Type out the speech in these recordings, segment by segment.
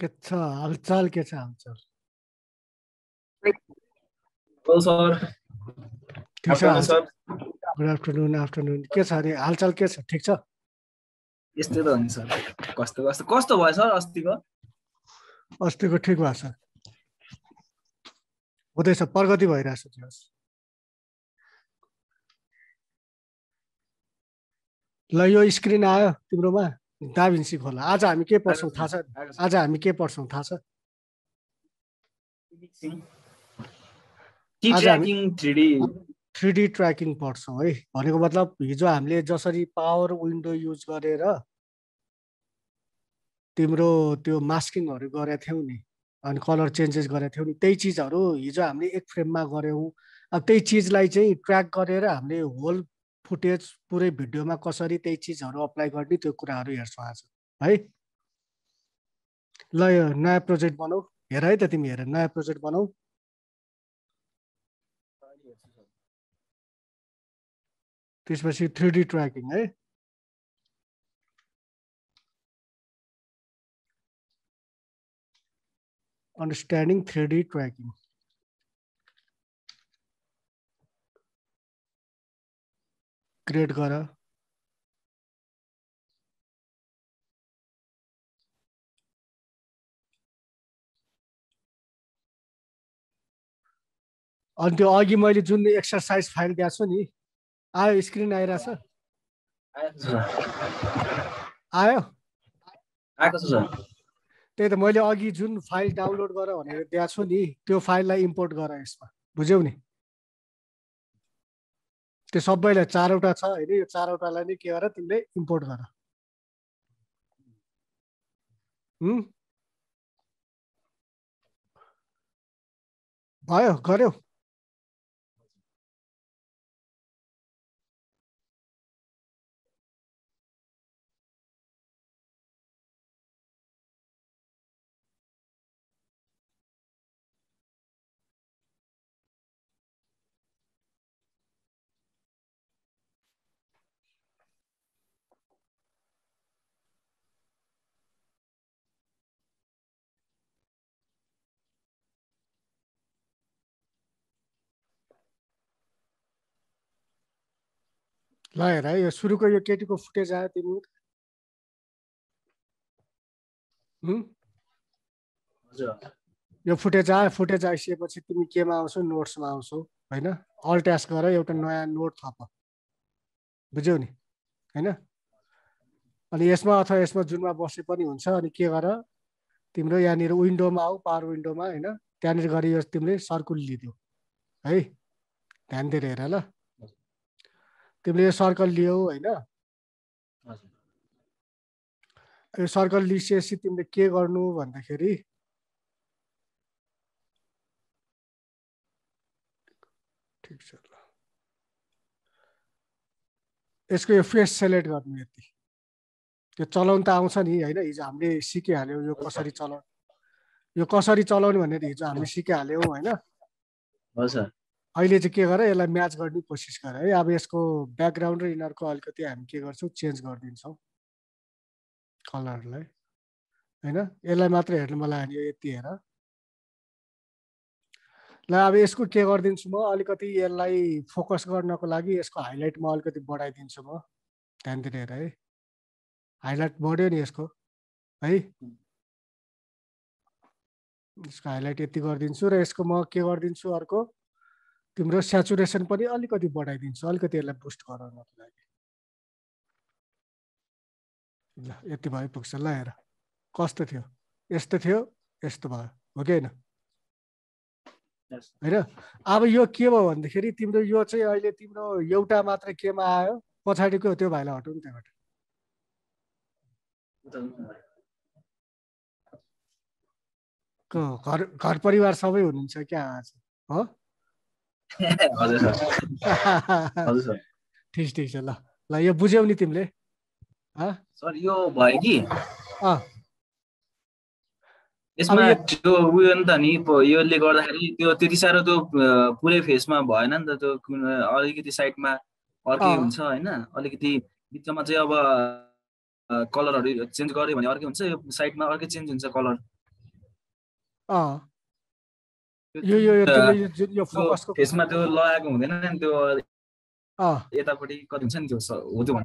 के छ हालचाल के छ हालचाल गुड आफ्टरनुन आफ्टरनुन के छ अरे हालचाल के छ ठिक छ यस्तै त हुन्छ सर कस्तो कस्तो कस्तो भयो सर अस्तिको अस्तिको ठिक भयो सर हुँदैछ प्रगति भइरहेछ त्यो ल यो स्क्रिन आयो तिम्रोमा दाभिन्सी खोला आज हामी के पढ्छौँ थाहा छ आज हामी के पढ्छौँ थाहा छ थ्री डी ट्र्याकिङ पढ्छौँ है भनेको मतलब हिजो हामीले जसरी पावर विन्डो युज गरेर तिम्रो त्यो मास्किङहरू गरेका थियौ नि अनि कलर चेन्जेस गरेका थियौँ नि त्यही चिजहरू हिजो हामीले एक फ्रेममा गऱ्यौँ अब त्यही चिजलाई चाहिँ ट्र्याक गरेर हामीले होल फुटेज पुरै भिडियोमा कसरी त्यही चिजहरू अप्लाई गर्ने त्यो कुराहरू हेर्छौँ आज है ल यो नयाँ प्रोजेक्ट बनाऊ हेर है त तिमी हेर नयाँ प्रोजेक्ट बनाऊ त्यसपछि थ्री डी ट्र्याकिङ है understanding three D tracking create गर अनि त्यो अघि मैले जुन एक्सर्साइज फाइल दिएको छु नि आयो स्क्रिन आइरहेछ आयो त्यही त मैले अघि जुन फाइल डाउनलोड गर भनेर दिएको छु नि त्यो फाइललाई इम्पोर्ट गर यसमा बुझ्यौ नि त्यो सबैलाई चारवटा छ होइन यो चारवटालाई नै के गर तिमीले इम्पोर्ट गर भयो गऱ्यौ ल हेर यो सुरुको यो केटीको फुटेज आयो तिमी यो फुटेज आयो फुटेज आइसकेपछि तिमी केमा आउँछौ नोट्समा आउँछौ होइन अल्ट्यास गर एउटा नयाँ नोट थप बुझ्यौ नि होइन अनि यसमा अथवा यसमा जुनमा बसे पनि हुन्छ अनि के गर तिम्रो यहाँनिर विन्डोमा आऊ पावर विन्डोमा होइन त्यहाँनिर गरी यो तिमीले सर्कुल लिदियो है ध्यान दिएर हेर ल तिमीले यो सर्कल लियौ होइन यो सर्कल लिइसकेपछि तिमीले के गर्नु भन्दाखेरि ठिक छ ल यसको यो फेस सेलेक्ट गर्नु यति त्यो चलाउनु त आउँछ नि होइन हिजो हामीले सिकिहाल्यौँ यो कसरी चलाउनु यो कसरी चलाउने भनेर हिजो हामीले सिकिहाल्यौँ होइन अहिले चाहिँ के गर यसलाई म्याच गर्ने कोसिस गर है अब यसको ब्याकग्राउन्ड र यिनीहरूको अलिकति हामी के गर्छौँ चेन्ज गरिदिन्छौँ कलरहरूलाई होइन यसलाई मात्र हेर्नु मलाई हान्यो यति हेर ल अब यसको के गरिदिन्छु म अलिकति यसलाई फोकस गर्नको लागि यसको हाइलाइट म अलिकति बढाइदिन्छु म ध्यानतिर हेर है हाइलाइट बढ्यो नि यसको है यसको हाइलाइट यति गरिदिन्छु र यसको म के गरिदिन्छु अर्को तिम्रो सेचुरेसन पनि अलिकति बढाइदिन्छु अलिकति यसलाई बुस्ट गराउनको लागि ल यति भयो पुग्छ ल हेर कस्तो थियो यस्तो थियो यस्तो भयो हो कि होइन होइन अब यो के भयो भन्दाखेरि तिम्रो यो चाहिँ अहिले तिम्रो एउटा मात्र केमा आयो पछाडिको त्यो भाइलाई हटौँ त्यहाँबाट घर घर परिवार सबै हुनुहुन्छ क्या आज हो ठिक ठिक छ ल ल यो बुझ्यौ नि तिमीले सर यो भयो कि यसमा त्यो उयो नि त नि यसले गर्दाखेरि त्यो त्यति साह्रो त्यो पुरै फेसमा भएन नि त त्यो अलिकति साइडमा अर्कै हुन्छ होइन अलिकति बिचमा चाहिँ अब कलरहरू चेन्ज गर्यो भने अर्कै हुन्छ यो साइडमा अर्कै चेन्ज हुन्छ कलर यो यो यो यो फोकसको त्यो लगाएको हुँदैन नि त्यो यतापट्टि कति हुन्छ नि त्यो हो त्यो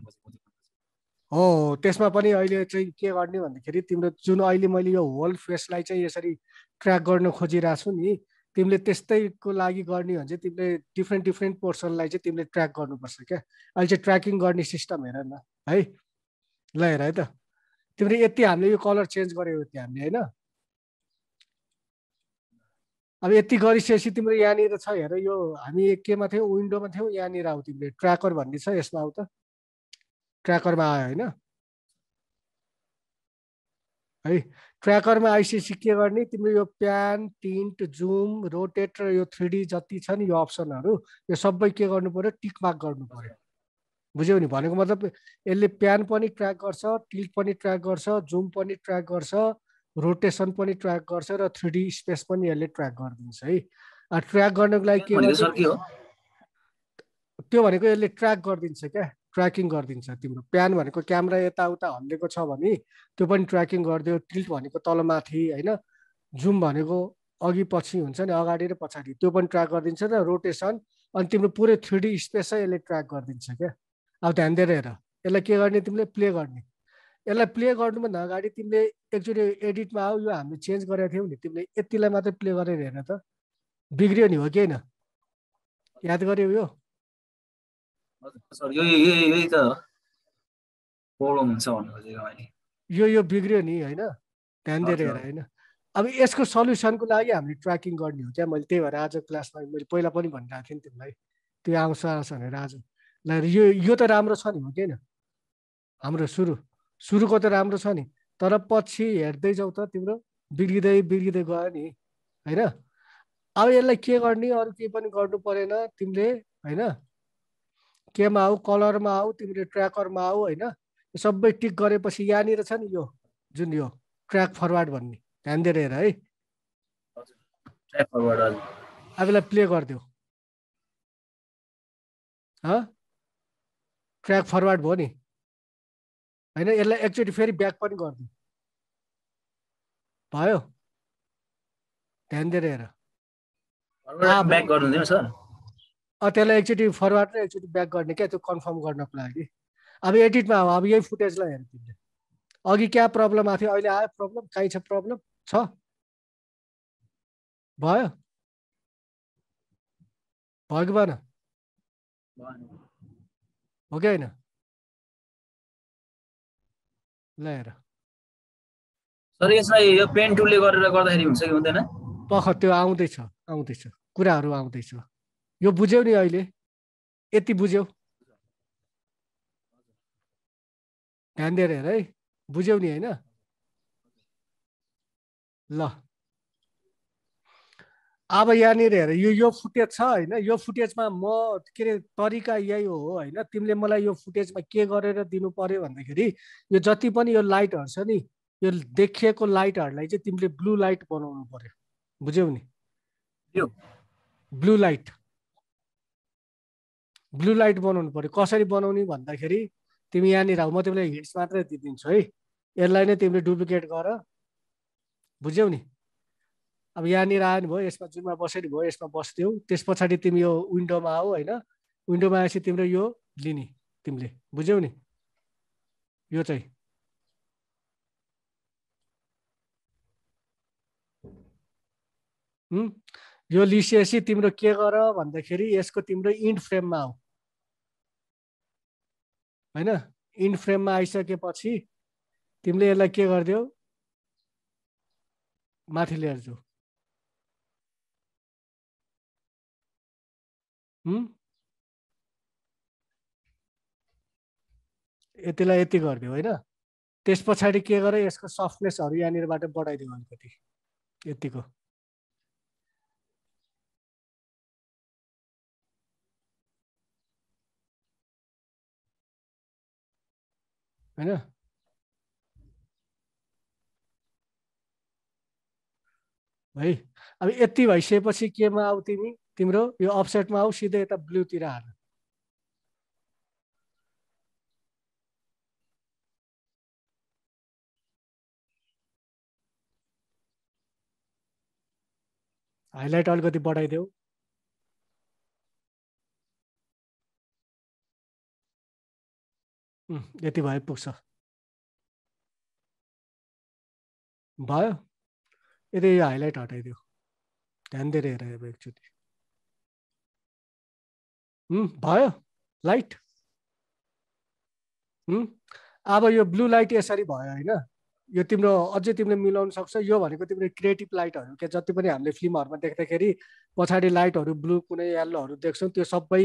हो त्यसमा पनि अहिले चाहिँ के गर्ने भन्दाखेरि तिम्रो जुन अहिले मैले यो होल फेसलाई चाहिँ यसरी ट्र्याक गर्न खोजिरहेको छु नि तिमीले त्यस्तैको लागि गर्ने हो भने चाहिँ तिमीले डिफ्रेन्ट डिफ्रेन्ट पोर्सनलाई चाहिँ तिमीले ट्र्याक गर्नुपर्छ क्या अहिले चाहिँ ट्र्याकिङ गर्ने सिस्टम हेर न है ल हेर है त तिमीले यति हामीले यो कलर चेन्ज गरेको यति हामीले होइन अब यति गरिसकेपछि तिम्रो यहाँनिर छ हेर यो हामी केमा थियौँ विन्डोमा थियौँ यहाँनिर आऊ तिमीले ट्र्याकर भन्ने छ यसमा आऊ त ट्र्याकरमा आयो होइन है ट्र्याकरमा आइसकेपछि के गर्ने तिम्रो यो प्यान टिन्ट जुम रोटेट र यो थ्री डी जति छ नि यो अप्सनहरू यो सबै के गर्नु पऱ्यो मार्क गर्नु पऱ्यो बुझ्यौ नि भनेको मतलब यसले प्यान पनि ट्र्याक गर्छ टिल्ट पनि ट्र्याक गर्छ जुम पनि ट्र्याक गर्छ रोटेसन पनि ट्र्याक गर्छ र थ्री डी स्पेस पनि यसले ट्र्याक गरिदिन्छ है ट्र्याक गर्नको लागि के त्यो भनेको यसले ट्र्याक गरिदिन्छ क्या ट्र्याकिङ गरिदिन्छ तिम्रो प्यान भनेको क्यामेरा यताउता हल्लेको छ भने त्यो पनि ट्र्याकिङ गरिदियो टिल्ट भनेको तलमाथि होइन जुम भनेको अघि पछि हुन्छ नि अगाडि र पछाडि त्यो पनि ट्र्याक गरिदिन्छ र रोटेसन अनि तिम्रो पुरै थ्री डी स्पेस यसले ट्र्याक गरिदिन्छ क्या अब ध्यान दिएर हेर यसलाई के गर्ने तिमीले प्ले गर्ने यसलाई प्ले गर्नुभन्दा अगाडि तिमीले एकचोटि एडिटमा आऊ यो हामीले चेन्ज गरेको थियौ नि तिमीले यतिलाई मात्रै प्ले गरेर हेर्न त बिग्रियो नि हो कि होइन याद गर्यो यो यो यो बिग्रियो नि होइन ध्यान दिएर हेर होइन अब यसको सल्युसनको लागि हामीले ट्र्याकिङ गर्ने हो क्या मैले त्यही भएर आज क्लासमा मैले पहिला पनि भनिरहेको थिएँ नि तिमीलाई त्यो आउँछ आउँछ भनेर आज ल यो यो त राम्रो छ नि हो कि होइन हाम्रो सुरु सुरुको त राम्रो छ नि तर पछि हेर्दै जाउ त तिम्रो बिग्रिँदै बिग्रिँदै गयो नि होइन अब यसलाई के गर्ने अरू केही पनि गर्नु परेन तिमीले होइन केमा आऊ कलरमा आऊ तिमीले ट्र्याकरमा आऊ होइन सबै टिक गरेपछि यहाँनिर छ नि यो जुन यो ट्र्याक फरवार्ड भन्ने ध्यान दिएर हेर है अब यसलाई प्ले गरिदेऊ ट्र्याक फरवार्ड भयो नि होइन यसलाई एकचोटि फेरि ब्याक पनि गरिदिउँ भयो ध्यान दिएर हेर त्यसलाई एकचोटि फरवार्ड र एकचोटि ब्याक गर्ने क्या त्यो कन्फर्म गर्नको लागि अब एडिटमा हो अब यही फुटेजलाई हेर तिमीले अघि क्या प्रब्लम आएको थियो अहिले आयो प्रब्लम काहीँ छ प्रब्लम छ भयो भयो कि भएन हो कि होइन ल्याएर सर यसलाई यो पेन टुलले गरेर गर्दाखेरि हुन्छ कि हुँदैन पख त्यो आउँदैछ आउँदैछ कुराहरू आउँदैछ यो बुझ्यौ नि अहिले यति बुझ्यौ ध्यान दिएर हेर है बुझ्यौ नि होइन ल अब यहाँनिर हेर यो यो फुटेज छ होइन यो फुटेजमा म के अरे तरिका यही हो होइन तिमीले मलाई यो फुटेजमा के गरेर दिनु पऱ्यो भन्दाखेरि यो जति पनि यो लाइटहरू छ नि यो देखिएको लाइटहरूलाई चाहिँ तिमीले ब्लु लाइट बनाउनु पऱ्यो बुझ्यौ नि यो ब्लु लाइट ब्लु लाइट बनाउनु पऱ्यो कसरी बनाउने भन्दाखेरि तिमी यहाँनिर म तिमीलाई हिट्स मात्रै दिइदिन्छु है यसलाई नै तिमीले डुप्लिकेट गर बुझ्यौ नि अब यहाँनिर आयो भयो यसमा जुनमा बस्यो नि भयो यसमा बस्थ्यौ त्यस पछाडि तिमी यो विन्डोमा आऊ होइन विन्डोमा आएपछि तिम्रो यो लिने तिमीले बुझ्यौ नि यो चाहिँ यो लिसिएपछि तिम्रो के गर भन्दाखेरि यसको तिम्रो इन्ड फ्रेममा आऊ होइन इन्ड फ्रेममा आइसकेपछि तिमीले यसलाई के गरिदेऊ माथि लिएर जाऊ यतिलाई यति गरिदियो होइन त्यस पछाडि के गरेँ यसको सफ्टनेसहरू यहाँनिरबाट बढाइदियो अलिकति यतिको होइन है अब यति भइसकेपछि केमा आऊ तिमी तिम्रो यो अपसेटमा आऊ सिधै यता ब्लुतिर हाल हाइलाइट अलिकति बढाइदेऊ यति भए पुग्छ भयो यदि हाइलाइट हटाइदेऊ ध्यान दिएर हेरेर एकचोटि भयो लाइट अब यो ब्लू लाइट यसरी भयो होइन यो तिम्रो अझै तिमीले मिलाउनु सक्छ यो भनेको तिम्रो क्रिएटिभ लाइटहरू के जति पनि हामीले फिल्महरूमा देख्दाखेरि पछाडि लाइटहरू ब्लू कुनै यल्लोहरू देख्छौँ त्यो सबै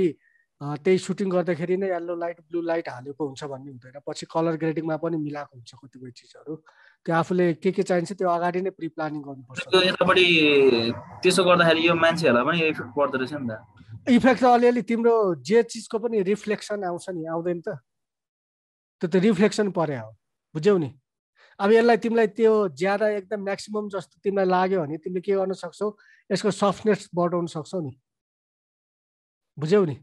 त्यही सुटिङ गर्दाखेरि नै यल्लो लाइट ब्लू लाइट हालेको हुन्छ भन्ने हुँदैन पछि कलर ग्रेडिङमा पनि मिलाएको हुन्छ कतिपय चिजहरू त्यो आफूले के के चाहिन्छ त्यो अगाडि नै प्रिप्लानिङ गर्नुपर्छ यतापट्टि त्यसो गर्दाखेरि यो मान्छेहरूलाई पनि इफेक्ट पर्दो रहेछ नि त इफेक्ट त अलिअलि तिम्रो जे चिजको पनि रिफ्लेक्सन आउँछ नि आउँदैन त त्यो त रिफ्लेक्सन पऱ्यो हो बुझ्यौ नि अब यसलाई तिमीलाई त्यो ज्यादा एकदम म्याक्सिमम् जस्तो तिमीलाई लाग्यो भने तिमीले के गर्न सक्छौ यसको सफ्टनेस बढाउन सक्छौ नि बुझ्यौ नि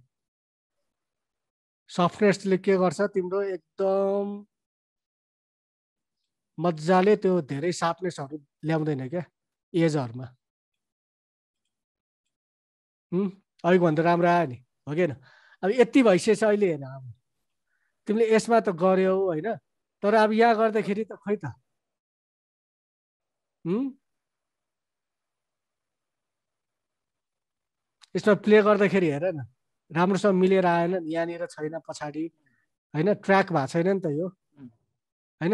सफ्टनेसले के गर्छ तिम्रो एकदम मजाले त्यो धेरै सार्पनेसहरू ल्याउँदैन क्या एजहरूमा अहिलेको राम्रो आयो नि हो कि अब यति भइसकेछ अहिले हेर अब तिमीले यसमा त गऱ्यौ होइन तर अब यहाँ गर्दाखेरि त खै त यसमा प्ले गर्दाखेरि हेर न राम्रोसँग मिलेर आएन नि यहाँनिर छैन पछाडि होइन ट्र्याक भएको छैन नि त यो होइन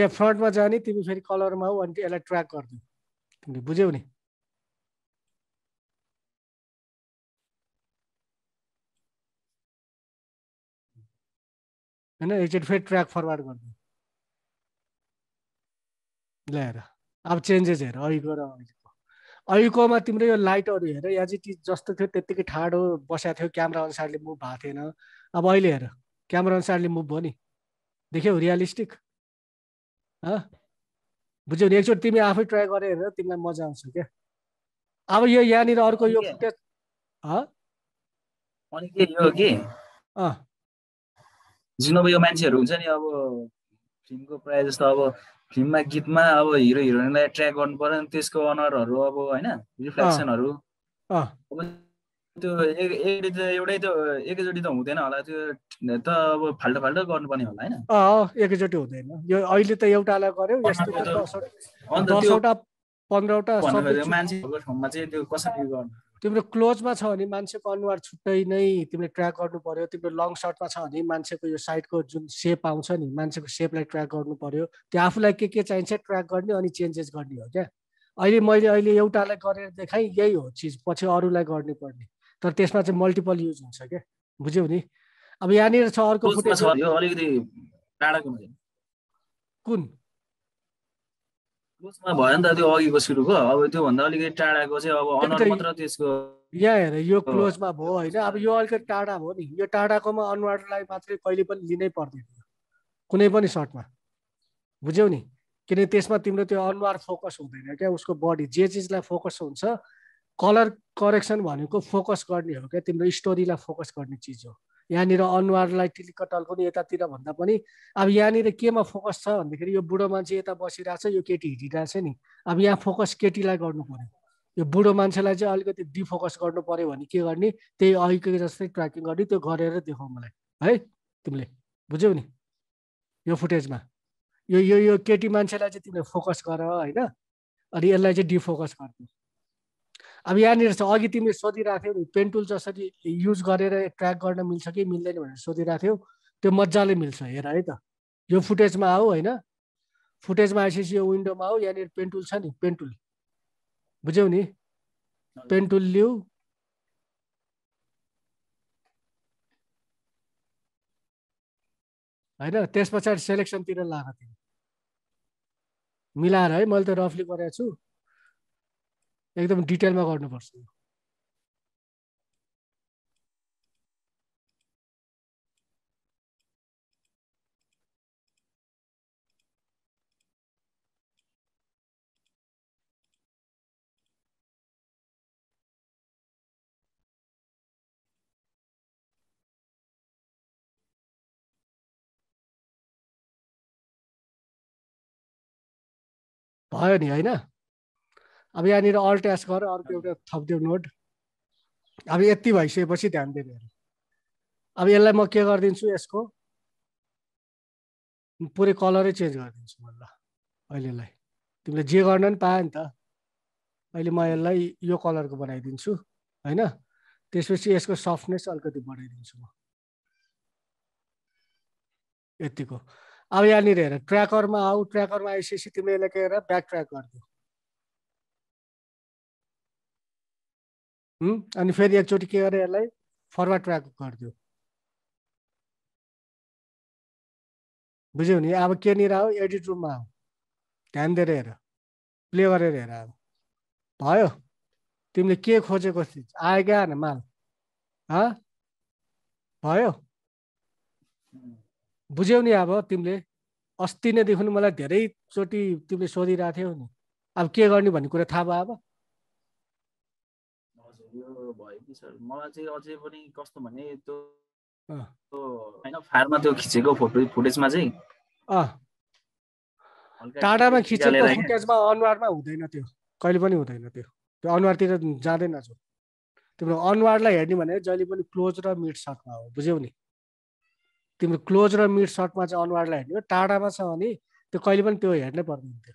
यहाँ फ्रन्टमा जाने तिमी फेरि कलरमा हौ अनि यसलाई ट्र्याक गरिदियो तिमीले बुझ्यौ नि होइन एकचोटि फेरि ट्र्याक फरवर्ड गरिदियो ल हेर अब चेन्जेस हेर अहिलेको र अहिलेको अहिलेकोमा तिम्रो यो लाइटहरू हेर यहाँ चाहिँ जस्तो थियो त्यत्तिकै ठाडो बसेको थियो क्यामरा अनुसारले मुभ भएको थिएन अब अहिले हेर क्यामरा अनुसारले मुभ भयो नि देख्यौ रियालिस्टिक बुझ्यौ नि एकचोटि तिमी आफै ट्राई गरेर हेर तिमीलाई मजा आउँछ क्या अब यो यहाँनिर अर्को यो फुटेज जुन अब यो मान्छेहरू हुन्छ नि अब फिल्मको प्रायः जस्तो अब फिल्ममा गीतमा अब हिरो हिरोइनलाई ट्र्याक गर्नु पर्यो त्यसको अनरहरू अब होइन रिफ्लेक्सनहरू अब त्यो एउटै त एकैचोटि त हुँदैन होला त्यो त अब फाल्टो फाल्टो गर्नुपर्ने होला होइन एकैचोटि हुँदैन यो अहिले त एउटालाई गर्यो दसवटा पन्ध्रवटा मान्छेहरूको ठाउँमा चाहिँ त्यो कसरी गर्नु तिम्रो क्लोजमा छ भने मान्छेको अनुहार छुट्टै नै तिमीले ट्र्याक गर्नु पर्यो तिम्रो लङ सर्टमा छ भने मान्छेको यो साइडको जुन सेप आउँछ नि मान्छेको सेपलाई ट्र्याक गर्नु पर्यो त्यो आफूलाई के के चाहिन्छ ट्र्याक गर्ने अनि चेन्जेस गर्ने हो क्या अहिले मैले अहिले एउटालाई गरेर देखाएँ यही हो चिज पछि अरूलाई गर्नै पर्ने तर त्यसमा चाहिँ मल्टिपल युज हुन्छ क्या बुझ्यौ नि अब यहाँनिर छ अर्को कुन भयो नि त त्यो अघिको सुरुको अब अलिकति चाहिँ अब अनर मात्र त्यसको यहाँ हेर यो क्लोजमा भयो होइन अब यो अलिकति टाढा भयो नि यो टाढाकोमा अनुहारलाई मात्रै कहिले पनि लिनै पर्दैन कुनै पनि सर्टमा बुझ्यौ नि किन त्यसमा तिम्रो त्यो अनुहार फोकस हुँदैन क्या उसको बडी जे चिजलाई फोकस हुन्छ कलर करेक्सन भनेको फोकस गर्ने हो क्या तिम्रो स्टोरीलाई फोकस गर्ने चिज हो यहाँनिर अनुहारलाई टिलिकटल पनि यतातिर भन्दा पनि अब यहाँनिर केमा फोकस छ भन्दाखेरि यो बुढो मान्छे यता बसिरहेको छ यो केटी हिँडिरहेको छ नि अब यहाँ फोकस केटीलाई गर्नु पऱ्यो यो बुढो मान्छेलाई चाहिँ अलिकति डिफोकस गर्नु पऱ्यो भने के गर्ने त्यही अहिले जस्तै ट्र्याकिङ गर्ने त्यो गरेर देखाउ मलाई है तिमीले बुझ्यौ नि यो फुटेजमा यो यो यो केटी मान्छेलाई चाहिँ तिमीले फोकस गर होइन अनि यसलाई चाहिँ डिफोकस गरिदिनु अब यहाँनिर चाहिँ अघि तिमीले सोधिरहेको थियौ पेन टुल जसरी युज गरेर ट्र्याक गर्न मिल्छ कि मिल्दैन भनेर सोधिरहेको थियौ त्यो मजाले मिल्छ हेर है त यो फुटेजमा आऊ होइन फुटेजमा आएपछि यो विन्डोमा आऊ यहाँनिर पेन टुल छ नि पेन टुल बुझ्यौ नि पेन टुल लिऊ होइन त्यस पछाडि सेलेक्सनतिर लाग तिमी मिलाएर है मैले त रफली गरेको छु एकदम डिटेलमा गर्नुपर्छ भयो नि होइन अब यहाँनिर अल्ट एस गर अर्को एउटा थपिदियो नोट अब यति भइसकेपछि ध्यान दिने अब यसलाई म के गरिदिन्छु यसको पुरै कलरै चेन्ज गरिदिन्छु म ल अहिलेलाई तिमीले जे गर्न पनि पायो नि त अहिले म यसलाई यो कलरको बनाइदिन्छु होइन त्यसपछि यसको सफ्टनेस अलिकति बढाइदिन्छु म यतिको अब यहाँनिर हेर ट्र्याकरमा आऊ ट्र्याकरमा आइसकेपछि तिमीले यसलाई के हेर ब्याक ट्र्याक गरिदियो अनि फेरि एकचोटि के गरेँ यसलाई फरवर्ड ट्र्याक गरिदियो बुझ्यौ नि अब के निर आऊ एडिट रुममा आऊ ध्यान दिएर हेर प्ले गरेर हेर अब भयो तिमीले के खोजेको आयो क्या होइन माल भयो बुझ्यौ नि अब तिमीले अस्ति नैदेखि मलाई धेरैचोटि तिमीले सोधिरहेको थियौ नि अब के गर्ने भन्ने कुरा थाहा भयो अब भयो भयो कि सर मलाई चाहिँ अझै पनि कस्तो भने त्यो होइन फायरमा त्यो खिचेको फुटेजमा चाहिँ टाढामा खिचेको फुटेजमा अनुहारमा हुँदैन त्यो कहिले पनि हुँदैन त्यो त्यो अनुहारतिर जाँदैन जो तिम्रो अनुहारलाई हेर्ने भने जहिले पनि क्लोज र मिड सर्टमा हो बुझ्यौ नि तिम्रो क्लोज र मिड सर्टमा चाहिँ अनुहारलाई हेर्ने हो टाढामा छ भने त्यो कहिले पनि त्यो हेर्नै पर्दैन थियो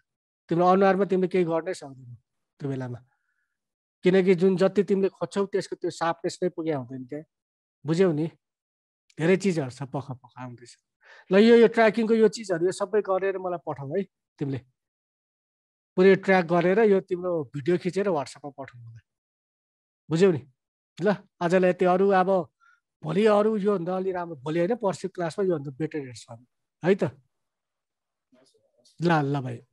तिम्रो अनुहारमा तिमीले केही गर्नै सक्दैनौ त्यो बेलामा किनकि जुन जति तिमीले खोज्छौ त्यसको त्यो सार्पनेस नै पुगे हुँदैन त्यहाँ बुझ्यौ नि धेरै चिजहरू छ पख पख आउँदैछ ल यो यो ट्र्याकिङको यो चिजहरू यो सबै गरेर मलाई पठाउ है तिमीले पुरै ट्र्याक गरेर यो तिम्रो भिडियो खिचेर वाट्सएपमा पठाउनु मलाई बुझ्यौ नि ल आजलाई त्यो अरू अब भोलि अरू योभन्दा अलि राम्रो भोलि होइन पर्सि क्लासमा योभन्दा बेटर हेर्छ है त ल ल भाइ